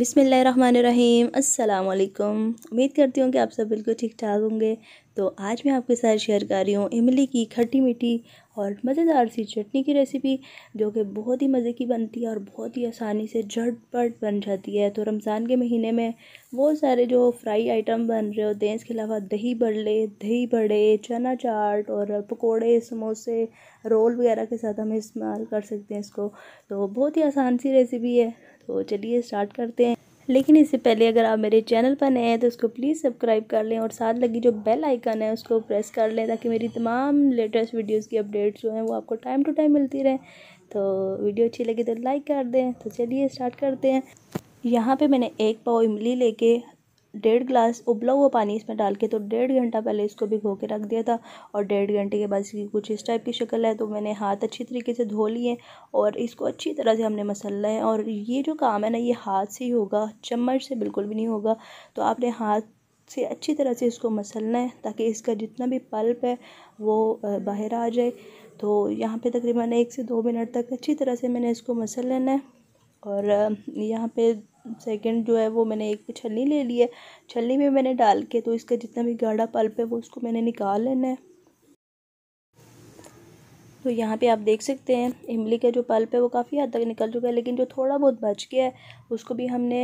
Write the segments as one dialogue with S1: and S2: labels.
S1: बिसमीम् अल्लाम उम्मीद करती हूँ कि आप सब बिल्कुल ठीक ठाक होंगे तो आज मैं आपके साथ शेयर कर रही हूँ इमली की खट्टी मीठी और मज़ेदार सी चटनी की रेसिपी जो कि बहुत ही मज़े की बनती है और बहुत ही आसानी से झटपट बन जाती है तो रमज़ान के महीने में बहुत सारे जो फ्राई आइटम बन रहे होते हैं इसके अलावा दही बड़े दही बड़े चना चाट और पकौड़े समोसे रोल वगैरह के साथ हम इस्तेमाल कर सकते हैं इसको तो बहुत ही आसान सी रेसिपी है तो चलिए स्टार्ट करते हैं लेकिन इससे पहले अगर आप मेरे चैनल पर नए हैं तो उसको प्लीज़ सब्सक्राइब कर लें और साथ लगी जो बेल आइकन है उसको प्रेस कर लें ताकि मेरी तमाम लेटेस्ट वीडियोस की अपडेट्स जो हैं वो आपको टाइम टू टाइम मिलती रहे तो वीडियो अच्छी लगी तो लाइक कर दें तो चलिए स्टार्ट करते हैं यहाँ पे मैंने एक पाव इमली लेके डेढ़ ग्लास उबला हुआ पानी इसमें डाल के तो डेढ़ घंटा पहले इसको भिगो के रख दिया था और डेढ़ घंटे के बाद इसकी कुछ इस टाइप की शक्ल है तो मैंने हाथ अच्छी तरीके से धो लिए और इसको अच्छी तरह से हमने मसलना है और ये जो काम है ना ये हाथ से ही होगा चम्मच से बिल्कुल भी नहीं होगा तो आपने हाथ से अच्छी तरह से इसको मसलना है ताकि इसका जितना भी पल्प है वो बाहर आ जाए तो यहाँ पे तकरीबन एक से दो मिनट तक अच्छी तरह से मैंने इसको मसल लेना है और यहाँ पे सेकंड जो है वो मैंने एक छलनी ले ली है छलनी में मैंने डाल के तो इसका जितना भी गाढ़ा पल्प है वो उसको मैंने निकाल लेना है तो यहाँ पे आप देख सकते हैं इमली का जो पल्प है वो काफ़ी हद तक निकल चुका है लेकिन जो थोड़ा बहुत बच गया है उसको भी हमने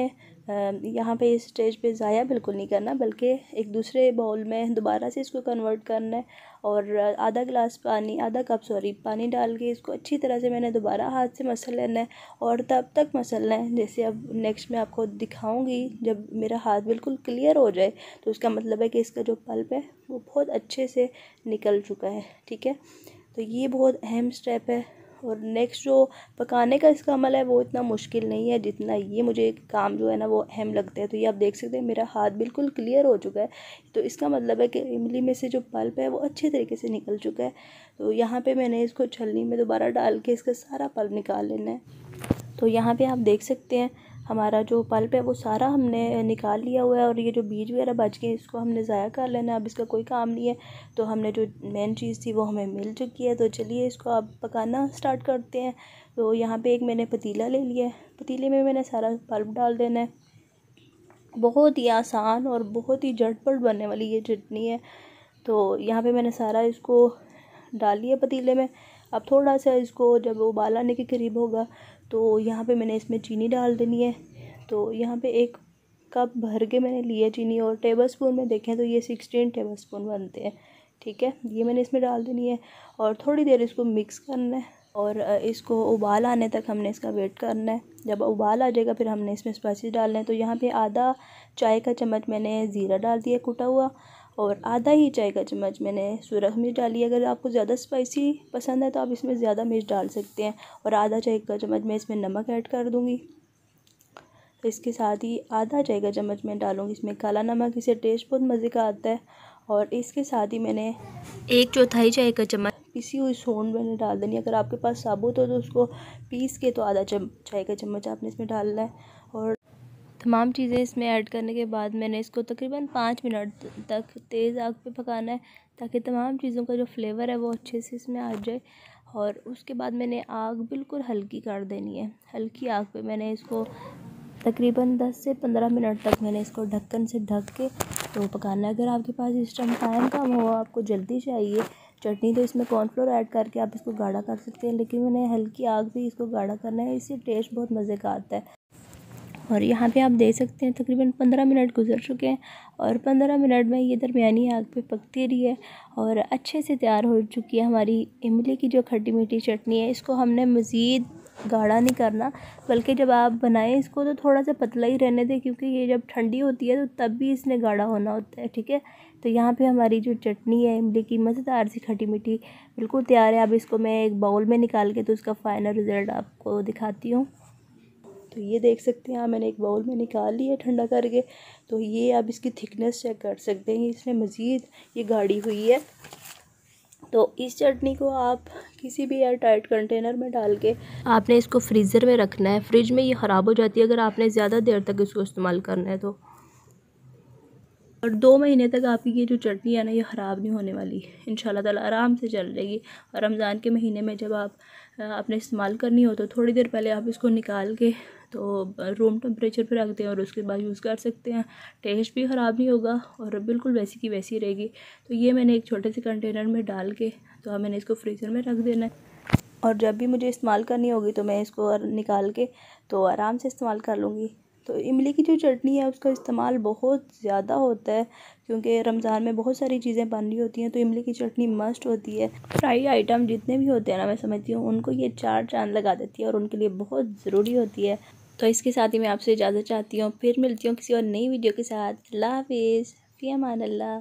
S1: यहाँ पे इस स्टेज पे ज़ाया बिल्कुल नहीं करना बल्कि एक दूसरे बाउल में दोबारा से इसको कन्वर्ट करना है और आधा गिलास पानी आधा कप सॉरी पानी डाल के इसको अच्छी तरह से मैंने दोबारा हाथ से मसल लेना है और तब तक मसलना है जैसे अब नेक्स्ट मैं आपको दिखाऊंगी जब मेरा हाथ बिल्कुल क्लियर हो जाए तो उसका मतलब है कि इसका जो पल्प है वो बहुत अच्छे से निकल चुका है ठीक है तो ये बहुत अहम स्टेप है और नेक्स्ट जो पकाने का इसका अमल है वो इतना मुश्किल नहीं है जितना ये मुझे काम जो है ना वो अहम लगता है तो ये आप देख सकते हैं मेरा हाथ बिल्कुल क्लियर हो चुका है तो इसका मतलब है कि इमली में से जो पल्प है वो अच्छे तरीके से निकल चुका है तो यहाँ पे मैंने इसको छलनी में दोबारा डाल के इसका सारा पल्प निकाल लेना है तो यहाँ पर आप देख सकते हैं हमारा जो पल्प है वो सारा हमने निकाल लिया हुआ है और ये जो बीज वगैरह बच गए इसको हमने ज़ाया कर लेना अब इसका कोई काम नहीं है तो हमने जो मेन चीज़ थी वो हमें मिल चुकी है तो चलिए इसको अब पकाना स्टार्ट करते हैं तो यहाँ पे एक मैंने पतीला ले लिया है पतीले में मैंने सारा पल्प डाल देना है बहुत ही आसान और बहुत ही झटपट बनने वाली ये चटनी है तो यहाँ पे मैंने सारा इसको डाल लिया पतीले में अब थोड़ा सा इसको जब उबाल आने के करीब होगा तो यहाँ पे मैंने इसमें चीनी डाल देनी है तो यहाँ पे एक कप भर के मैंने लिए चीनी और टेबल स्पून में देखें तो ये सिक्सटीन टेबल स्पून बनते हैं ठीक है ये मैंने इसमें डाल देनी है और थोड़ी देर इसको मिक्स करना है और इसको उबाल आने तक हमने इसका वेट करना है जब उबाल आ जाएगा फिर हमने इसमें स्पाइसेस डालने हैं तो यहाँ पे आधा चाय का चम्मच मैंने ज़ीरा डाल दिया कुटा हुआ और आधा ही चाय का चम्मच मैंने सूरख मिर्च डाली है अगर आपको ज़्यादा स्पाइसी पसंद है तो आप इसमें ज़्यादा मिर्च डाल सकते हैं और आधा चाय का चम्मच मैं इसमें नमक ऐड कर दूँगी तो इसके साथ ही आधा चाय का चम्मच मैं डालूँगी इसमें काला नमक इसे टेस्ट बहुत मज़े का आता है और इसके साथ ही मैंने एक चौथाई चाय का चम्मच पीसी हुई सोन मैंने डाल देनी अगर आपके पास साबुत हो तो उसको पीस के तो आधा चम चाय का चम्मच आपने इसमें डालना है तमाम चीज़ें इसमें ऐड करने के बाद मैंने इसको तकरीबन पाँच मिनट तक तेज़ आग पे पकाना है ताकि तमाम चीज़ों का जो फ्लेवर है वो अच्छे से इसमें आ जाए और उसके बाद मैंने आग बिल्कुल हल्की कर देनी है हल्की आग पे मैंने इसको तकरीबन दस से पंद्रह मिनट तक मैंने इसको ढक्कन से ढक के तो पकाना है अगर आपके पास इस टाइम टाइम कम हो आपको जल्दी चाहिए चटनी तो इसमें कॉर्नफ्लोर ऐड करके आप इसको गाढ़ा कर सकते हैं लेकिन मैंने हल्की आग भी इसको गाढ़ा करना है इससे टेस्ट बहुत मज़े का आता है और यहाँ पे आप देख सकते हैं तकरीबन पंद्रह मिनट गुजर चुके हैं और पंद्रह मिनट में ये दरमियानी आग पे पकती रही है और अच्छे से तैयार हो चुकी है हमारी इमली की जो खट्टी मीठी चटनी है इसको हमने मज़ीद गाढ़ा नहीं करना बल्कि जब आप बनाएं इसको तो थोड़ा सा पतला ही रहने दें क्योंकि ये जब ठंडी होती है तो तब भी इसने गाढ़ा होना होता है ठीक है तो यहाँ पे हमारी जो चटनी है इमली की मज़ेदार सी खटी मीठी बिल्कुल तैयार है अब इसको मैं एक बाउल में निकाल के तो उसका फ़ाइनल रिज़ल्ट आपको दिखाती हूँ तो ये देख सकते हैं हाँ, मैंने एक बाउल में निकाल लिया ठंडा करके तो ये आप इसकी थिकनेस चेक कर सकते हैं इसमें मज़ीद ये गाढ़ी हुई है तो इस चटनी को आप किसी भी एयर टाइट कंटेनर में डाल के आपने इसको फ्रीज़र में रखना है फ्रिज में ये ख़राब हो जाती है अगर आपने ज़्यादा देर तक इसको इस्तेमाल करना है तो और दो महीने तक आपकी ये जो चटनी है ना ये ख़राब नहीं होने वाली इन ताला आराम से चल रहेगी और रमज़ान के महीने में जब आप आपने इस्तेमाल करनी हो तो थोड़ी देर पहले आप इसको निकाल के तो रूम टेम्परेचर पर रख दें और उसके बाद यूज़ कर सकते हैं टेस्ट भी ख़राब नहीं होगा और बिल्कुल वैसी की वैसी रहेगी तो ये मैंने एक छोटे से कंटेनर में डाल के तो मैंने इसको फ्रीज़र में रख देना है और जब भी मुझे इस्तेमाल करनी होगी तो मैं इसको निकाल के तो आराम से इस्तेमाल कर लूँगी तो इमली की जो चटनी है उसका इस्तेमाल बहुत ज़्यादा होता है क्योंकि रमज़ान में बहुत सारी चीज़ें बन रही होती हैं तो इमली की चटनी मस्ट होती है फ्राई आइटम जितने भी होते हैं ना मैं समझती हूँ उनको ये चार चांद लगा देती है और उनके लिए बहुत ज़रूरी होती है तो इसके साथ ही मैं आपसे इजाज़त चाहती हूँ फिर मिलती हूँ किसी और नई वीडियो के साथ अल्लाह हाफिज़ फ़ी अमान अल्लाह